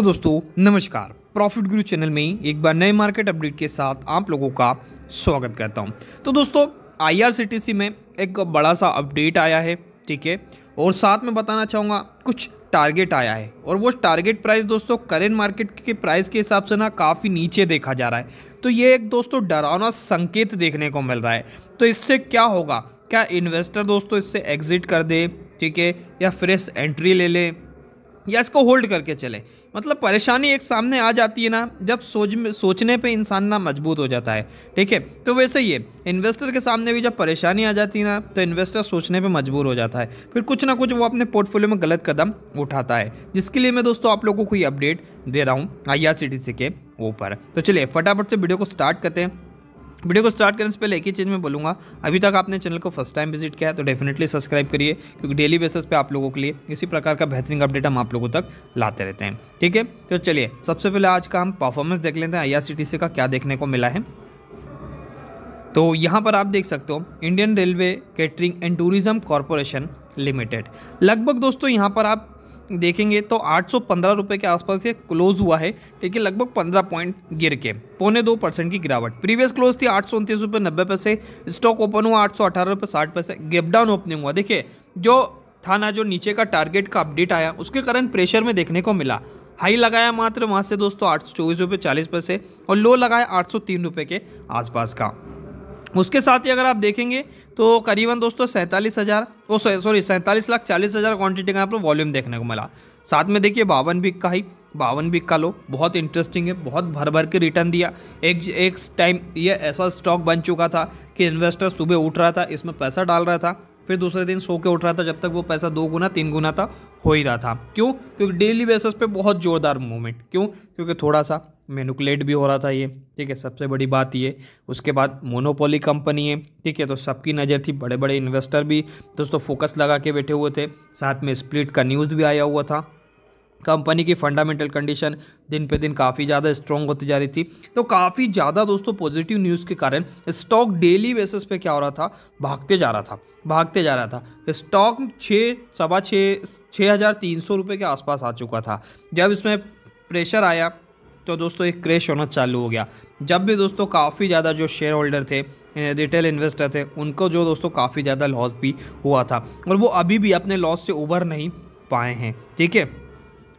तो दोस्तों नमस्कार प्रॉफिट गुरु चैनल में एक बार नए मार्केट अपडेट के साथ आप लोगों का स्वागत करता हूं तो दोस्तों आईआरसीटीसी में एक बड़ा सा अपडेट आया है ठीक है और साथ में बताना चाहूँगा कुछ टारगेट आया है और वो टारगेट प्राइस दोस्तों करेंट मार्केट के प्राइस के हिसाब से ना काफ़ी नीचे देखा जा रहा है तो ये एक दोस्तों डरावना संकेत देखने को मिल रहा है तो इससे क्या होगा क्या इन्वेस्टर दोस्तों इससे एग्जिट कर दे ठीक है या फ्रेश एंट्री ले लें या इसको होल्ड करके चले मतलब परेशानी एक सामने आ जाती है ना जब सोच में सोचने पे इंसान ना मजबूत हो जाता है ठीक है तो वैसे ही है इन्वेस्टर के सामने भी जब परेशानी आ जाती है ना तो इन्वेस्टर सोचने पे मजबूर हो जाता है फिर कुछ ना कुछ वो अपने पोर्टफोलियो में गलत कदम उठाता है जिसके लिए मैं दोस्तों आप लोगों को कोई अपडेट दे रहा हूँ आई के ऊपर तो चलिए फटाफट से वीडियो को स्टार्ट करते हैं वीडियो को स्टार्ट करने से पहले एक ही चीज़ मैं बोलूँगा अभी तक आपने चैनल को फर्स्ट टाइम विजिट किया है तो डेफिनेटली सब्सक्राइब करिए क्योंकि डेली बेसिस पे आप लोगों के लिए इसी प्रकार का बेहतरीन अपडेट हम आप लोगों तक लाते रहते हैं ठीक है तो चलिए सबसे पहले आज का हम परफॉर्मेंस देख लेते हैं आई का क्या देखने को मिला है तो यहाँ पर आप देख सकते हो Indian Railway Catering and Tourism Corporation Limited लगभग दोस्तों यहाँ पर आप देखेंगे तो आठ सौ के आसपास ये क्लोज हुआ है ठीक है लगभग 15 पॉइंट गिर के पौने दो परसेंट की गिरावट प्रीवियस क्लोज थी आठ सौ उनतीस रुपये नब्बे पैसे स्टॉक ओपन हुआ आठ सौ अठारह रुपये साठ पैसे गेपडाउन डाउन ओपनिंग हुआ देखिए जो था ना जो नीचे का टारगेट का अपडेट आया उसके कारण प्रेशर में देखने को मिला हाई लगाया मात्र वहाँ से दोस्तों आठ सौ चौबीस रुपये चालीस पैसे और लो लगाया आठ सौ तीन रुपये के आसपास का उसके साथ ही अगर आप देखेंगे तो करीबन दोस्तों सैंतालीस हज़ार वो सॉरी सैंतालीस लाख चालीस हज़ार क्वान्टिटी का यहाँ पर वॉल्यूम देखने को मिला साथ में देखिए बावन बिक का ही बावन बिक का लो बहुत इंटरेस्टिंग है बहुत भर भर के रिटर्न दिया एक एक टाइम ये ऐसा स्टॉक बन चुका था कि इन्वेस्टर सुबह उठ रहा था इसमें पैसा डाल रहा था फिर दूसरे दिन सो के उठ रहा था जब तक वो पैसा दो गुना तीन गुना था हो ही रहा था क्यों क्योंकि डेली बेसिस पे बहुत ज़ोरदार मूवमेंट क्यों क्योंकि थोड़ा सा मेनुकुलेट भी हो रहा था ये ठीक है सबसे बड़ी बात ये उसके बाद मोनोपोली कंपनी है ठीक है तो सबकी नज़र थी बड़े बड़े इन्वेस्टर भी दोस्तों फोकस लगा के बैठे हुए थे साथ में स्प्लिट का न्यूज़ भी आया हुआ था कंपनी की फंडामेंटल कंडीशन दिन पे दिन काफ़ी ज़्यादा स्ट्रॉन्ग होती जा रही थी तो काफ़ी ज़्यादा दोस्तों पॉजिटिव न्यूज़ के कारण स्टॉक डेली बेसिस पे क्या हो रहा था भागते जा रहा था भागते जा रहा था स्टॉक छः सवा छः छः हज़ार तीन सौ रुपये के आसपास आ चुका था जब इसमें प्रेशर आया तो दोस्तों एक क्रेश होना चालू हो गया जब भी दोस्तों काफ़ी ज़्यादा जो शेयर होल्डर थे रिटेल इन्वेस्टर थे उनको जो दोस्तों काफ़ी ज़्यादा लॉस भी हुआ था और वो अभी भी अपने लॉस से उभर नहीं पाए हैं ठीक है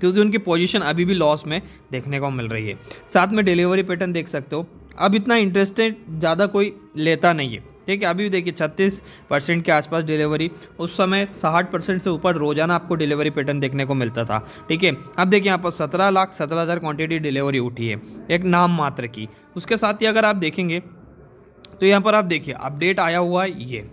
क्योंकि उनकी पोजीशन अभी भी लॉस में देखने को मिल रही है साथ में डिलीवरी पैटर्न देख सकते हो अब इतना इंटरेस्टेड ज़्यादा कोई लेता नहीं है ठीक है अभी भी देखिए छत्तीस परसेंट के आसपास डिलीवरी उस समय साठ परसेंट से ऊपर रोजाना आपको डिलीवरी पैटर्न देखने को मिलता था ठीक है अब देखिए यहाँ पर सत्रह लाख सत्रह हज़ार क्वान्टिटी डिलीवरी उठी है एक नाम मात्र की उसके साथ ही अगर आप देखेंगे तो यहाँ पर आप देखिए अपडेट आया हुआ है ये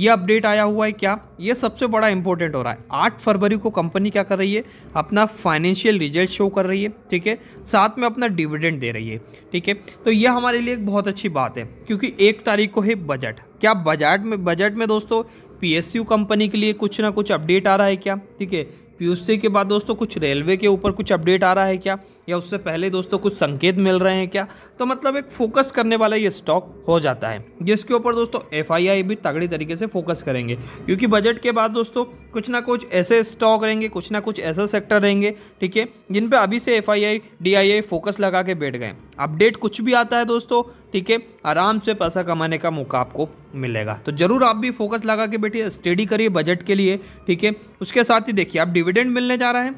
ये अपडेट आया हुआ है क्या ये सबसे बड़ा इंपॉर्टेंट हो रहा है आठ फरवरी को कंपनी क्या कर रही है अपना फाइनेंशियल रिजल्ट शो कर रही है ठीक है साथ में अपना डिविडेंड दे रही है ठीक है तो ये हमारे लिए एक बहुत अच्छी बात है क्योंकि एक तारीख को है बजट क्या बजट में बजट में दोस्तों पी कंपनी के लिए कुछ ना कुछ अपडेट आ रहा है क्या ठीक है पीयूसी के बाद दोस्तों कुछ रेलवे के ऊपर कुछ अपडेट आ रहा है क्या या उससे पहले दोस्तों कुछ संकेत मिल रहे हैं क्या तो मतलब एक फोकस करने वाला ये स्टॉक हो जाता है जिसके ऊपर दोस्तों एफ भी तगड़ी तरीके से फोकस करेंगे क्योंकि बजट के बाद दोस्तों कुछ ना कुछ ऐसे स्टॉक रहेंगे कुछ ना कुछ ऐसा सेक्टर रहेंगे ठीक है जिन पर अभी से एफ आई फोकस लगा के बैठ गए अपडेट कुछ भी आता है दोस्तों ठीक है आराम से पैसा कमाने का मौका आपको मिलेगा तो ज़रूर आप भी फोकस लगा के बैठिए स्टडी करिए बजट के लिए ठीक है उसके साथ ही देखिए आप डिविडेंड मिलने जा रहा है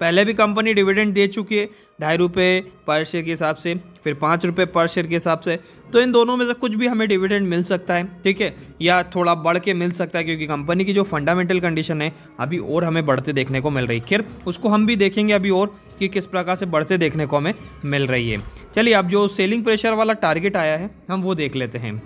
पहले भी कंपनी डिविडेंड दे चुकी है ढाई रुपये पर शेयर के हिसाब से फिर पाँच रुपये पर शेयर के हिसाब से तो इन दोनों में से कुछ भी हमें डिविडेंड मिल सकता है ठीक है या थोड़ा बढ़ के मिल सकता है क्योंकि कंपनी की जो फंडामेंटल कंडीशन है अभी और हमें बढ़ते देखने को मिल रही है खैर उसको हम भी देखेंगे अभी और कि किस प्रकार से बढ़ते देखने को हमें मिल रही है चलिए अब जो सेलिंग प्रेशर वाला टारगेट आया है हम वो देख लेते हैं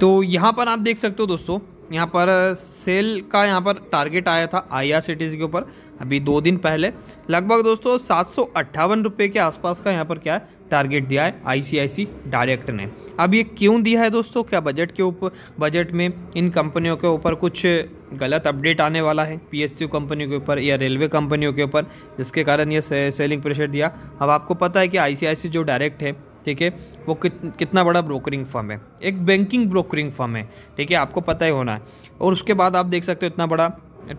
तो यहाँ पर आप देख सकते हो दोस्तों यहाँ पर सेल का यहाँ पर टारगेट आया था आई आर के ऊपर अभी दो दिन पहले लगभग दोस्तों सात सौ के आसपास का यहाँ पर क्या है टारगेट दिया है आईसीआईसी डायरेक्ट ने अब ये क्यों दिया है दोस्तों क्या बजट के ऊपर बजट में इन कंपनियों के ऊपर कुछ गलत अपडेट आने वाला है पीएसयू कंपनियों के ऊपर या रेलवे कंपनियों के ऊपर जिसके कारण ये से, सेलिंग प्रेशर दिया अब आपको पता है कि आईसीआईसी जो डायरेक्ट है ठीक है वो कित, कितना बड़ा ब्रोकरिंग फर्म है एक बैंकिंग ब्रोकरिंग फर्म है ठीक है आपको पता ही होना है और उसके बाद आप देख सकते हो इतना बड़ा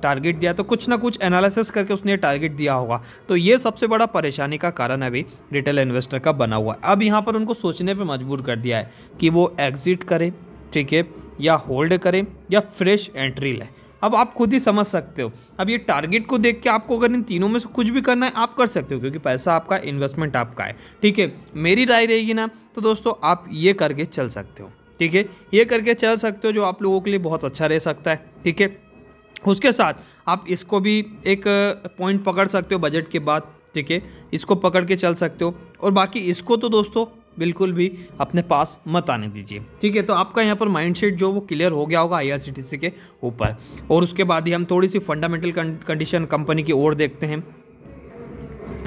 टारगेट दिया तो कुछ ना कुछ एनालिसिस करके उसने टारगेट दिया होगा तो ये सबसे बड़ा परेशानी का कारण अभी रिटेल इन्वेस्टर का बना हुआ है अब यहाँ पर उनको सोचने पर मजबूर कर दिया है कि वो एग्जिट करें ठीक है या होल्ड करें या फ्रेश एंट्री लें अब आप खुद ही समझ सकते हो अब ये टारगेट को देख के आपको अगर इन तीनों में से कुछ भी करना है आप कर सकते हो क्योंकि पैसा आपका इन्वेस्टमेंट आपका है ठीक है मेरी राय रहेगी ना तो दोस्तों आप ये करके चल सकते हो ठीक है ये करके चल सकते हो जो आप लोगों के लिए बहुत अच्छा रह सकता है ठीक है उसके साथ आप इसको भी एक पॉइंट पकड़ सकते हो बजट के बाद ठीक है इसको पकड़ के चल सकते हो और बाकी इसको तो दोस्तों बिल्कुल भी अपने पास मत आने दीजिए ठीक है तो आपका यहाँ पर माइंडसेट जो वो क्लियर हो गया होगा आई के ऊपर और उसके बाद ही हम थोड़ी सी फंडामेंटल कंडीशन कंपनी की ओर देखते हैं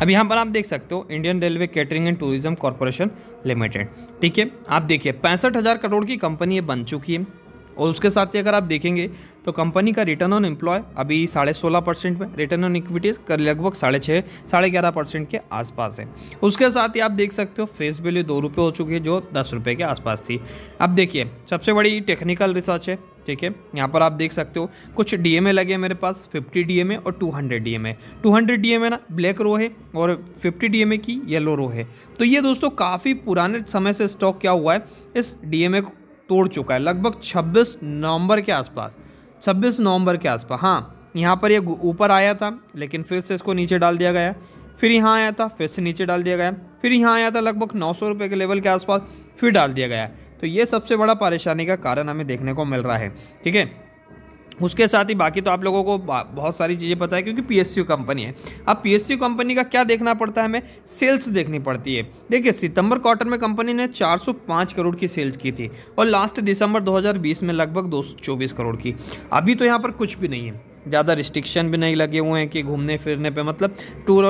अब यहाँ पर आप देख सकते हो Indian Railway Catering and Tourism Corporation Limited ठीक है आप देखिए पैंसठ हज़ार करोड़ की कंपनी ये बन चुकी है और उसके साथ ही अगर आप देखेंगे तो कंपनी का रिटर्न ऑन एम्प्लॉय अभी साढ़े सोलह परसेंट में रिटर्न ऑन इक्विटीज कर लगभग साढ़े छः साढ़े ग्यारह परसेंट के आसपास है उसके साथ ही आप देख सकते हो फेस वैल्यू दो रुपये हो चुकी है जो दस रुपये के आसपास थी अब देखिए सबसे बड़ी टेक्निकल रिसर्च है ठीक है यहाँ पर आप देख सकते हो कुछ डीएमए लगे हैं मेरे पास 50 डीएमए और 200 डीएमए 200 डीएमए ना ब्लैक रो है और 50 डीएमए की येलो रो है तो ये दोस्तों काफ़ी पुराने समय से स्टॉक क्या हुआ है इस डीएमए को तोड़ चुका है लगभग 26 नवंबर के आसपास छब्बीस नवंबर के आसपास हाँ यहाँ पर ये ऊपर आया था लेकिन फिर से इसको नीचे डाल दिया गया फिर यहाँ आया था फिर से नीचे डाल दिया गया फिर यहाँ आया था लगभग नौ सौ रुपये के लेवल के आसपास फिर डाल दिया गया तो ये सबसे बड़ा परेशानी का कारण हमें देखने को मिल रहा है ठीक है उसके साथ ही बाकी तो आप लोगों को बहुत सारी चीज़ें पता है क्योंकि यू कंपनी है अब यू कंपनी का क्या देखना पड़ता है हमें सेल्स देखनी पड़ती है देखिए सितंबर क्वार्टर में कंपनी ने 405 करोड़ की सेल्स की थी और लास्ट दिसंबर 2020 में लगभग 224 करोड़ की अभी तो यहाँ पर कुछ भी नहीं है ज़्यादा रिस्ट्रिक्शन भी नहीं लगे हुए हैं कि घूमने फिरने पर मतलब टूर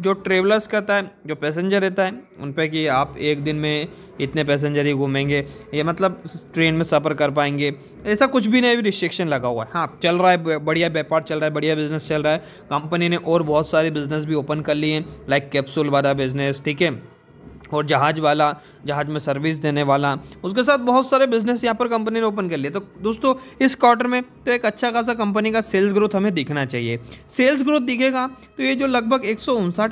जो ट्रेवलर्स कहता है जो पैसेंजर रहता है उन पर कि आप एक दिन में इतने पैसेंजर ही घूमेंगे या मतलब ट्रेन में सफ़र कर पाएंगे ऐसा कुछ भी नहीं अभी रिस्ट्रिक्शन लगा हुआ है हाँ चल रहा है बढ़िया व्यापार चल रहा है बढ़िया बिजनेस चल रहा है कंपनी ने और बहुत सारे बिजनेस भी ओपन कर लिए हैं लाइक कैप्सूल वाला बिजनेस ठीक है और जहाज़ वाला जहाज़ में सर्विस देने वाला उसके साथ बहुत सारे बिजनेस यहाँ पर कंपनी ने ओपन कर लिए तो दोस्तों इस क्वार्टर में तो एक अच्छा खासा कंपनी का सेल्स ग्रोथ हमें दिखना चाहिए सेल्स ग्रोथ दिखेगा तो ये जो लगभग एक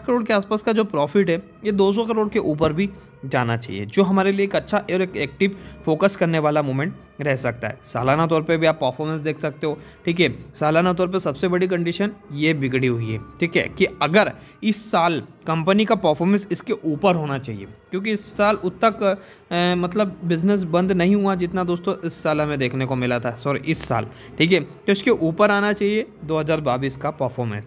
करोड़ के आसपास का जो प्रॉफिट है ये 200 करोड़ के ऊपर भी जाना चाहिए जो हमारे लिए एक अच्छा और एक एक्टिव फोकस करने वाला मोमेंट रह सकता है सालाना तौर पे भी आप परफॉर्मेंस देख सकते हो ठीक है सालाना तौर पे सबसे बड़ी कंडीशन ये बिगड़ी हुई है ठीक है कि अगर इस साल कंपनी का परफॉर्मेंस इसके ऊपर होना चाहिए क्योंकि इस साल उतना तक मतलब बिजनेस बंद नहीं हुआ जितना दोस्तों इस साल हमें देखने को मिला था सॉरी इस साल ठीक है तो इसके ऊपर आना चाहिए दो का परफॉर्मेंस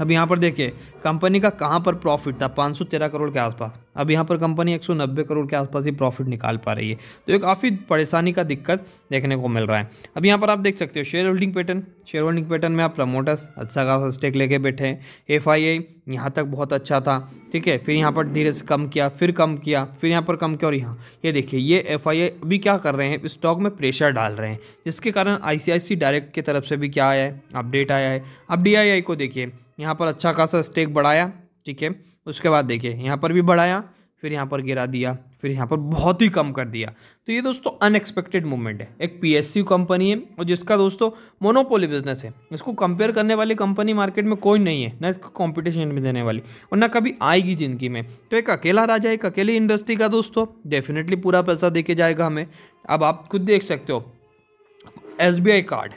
अब यहाँ पर देखिए कंपनी का कहाँ पर प्रॉफिट था 513 करोड़ के आसपास अब यहाँ पर कंपनी 190 करोड़ के आसपास ही प्रॉफिट निकाल पा रही है तो ये काफ़ी परेशानी का दिक्कत देखने को मिल रहा है अब यहाँ पर आप देख सकते हो share holding pattern share holding pattern में आप प्रमोटर्स अच्छा खासा स्टेक लेके बैठे हैं एफ आई आई यहाँ तक बहुत अच्छा था ठीक है फिर यहाँ पर धीरे से कम किया फिर कम किया फिर यहाँ पर कम किया और यहाँ ये देखिए ये एफ आई आई अभी क्या कर रहे हैं स्टॉक में प्रेशर डाल रहे हैं जिसके कारण आई सी आई सी डायरेक्ट की तरफ से भी क्या आया है अपडेट आया है अब डी आई आई को देखिए यहाँ पर अच्छा खासा स्टेक बढ़ाया ठीक है उसके बाद देखिए यहाँ पर भी बढ़ाया फिर यहाँ पर गिरा दिया फिर यहाँ पर बहुत ही कम कर दिया तो ये दोस्तों अनएक्सपेक्टेड मूवमेंट है एक पी कंपनी है और जिसका दोस्तों मोनोपोली बिजनेस है इसको कंपेयर करने वाली कंपनी मार्केट में कोई नहीं है ना इसको कंपटीशन में देने वाली और ना कभी आएगी ज़िंदगी में तो एक अकेला राजा एक अकेली इंडस्ट्री का दोस्तों डेफिनेटली पूरा पैसा देके जाएगा हमें अब आप खुद देख सकते हो एस कार्ड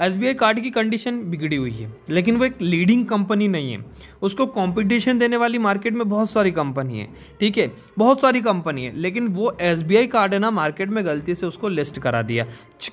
एस कार्ड की कंडीशन बिगड़ी हुई है लेकिन वो एक लीडिंग कंपनी नहीं है उसको कंपटीशन देने वाली मार्केट में बहुत सारी कंपनी है ठीक है बहुत सारी कंपनी है लेकिन वो एस कार्ड है ना मार्केट में गलती से उसको लिस्ट करा दिया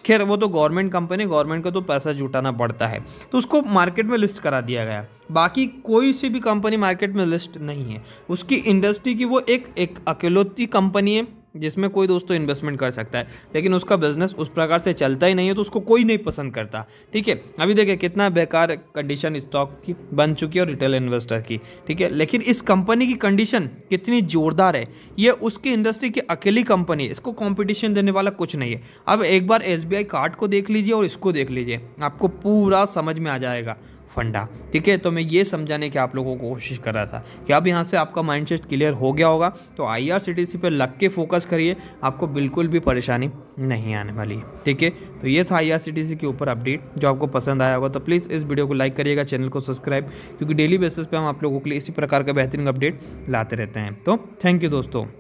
खैर वो तो गवर्नमेंट कंपनी गवर्नमेंट का तो पैसा जुटाना पड़ता है तो उसको मार्केट में लिस्ट करा दिया गया बाकी कोई सी भी कंपनी मार्केट में लिस्ट नहीं है उसकी इंडस्ट्री की वो एक एक अकेलौती कंपनी है जिसमें कोई दोस्तों तो इन्वेस्टमेंट कर सकता है लेकिन उसका बिजनेस उस प्रकार से चलता ही नहीं है तो उसको कोई नहीं पसंद करता ठीक है अभी देखिए कितना बेकार कंडीशन स्टॉक की बन चुकी है और रिटेल इन्वेस्टर की ठीक है लेकिन इस कंपनी की कंडीशन कितनी जोरदार है ये उसकी इंडस्ट्री की अकेली कंपनी है इसको कॉम्पिटिशन देने वाला कुछ नहीं है अब एक बार एस कार्ड को देख लीजिए और इसको देख लीजिए आपको पूरा समझ में आ जाएगा फंडा ठीक है तो मैं ये समझाने की आप लोगों को कोशिश कर रहा था कि अब यहाँ से आपका माइंडसेट क्लियर हो गया होगा तो आईआरसीटीसी पे लग के फोकस करिए आपको बिल्कुल भी परेशानी नहीं आने वाली है ठीक है तो ये था आईआरसीटीसी के ऊपर अपडेट जो आपको पसंद आया होगा तो प्लीज़ इस वीडियो को लाइक करिएगा चैनल को सब्सक्राइब क्योंकि डेली बेसिस पर हम आप लोगों के लिए इसी प्रकार का बेहतरीन अपडेट लाते रहते हैं तो थैंक यू दोस्तों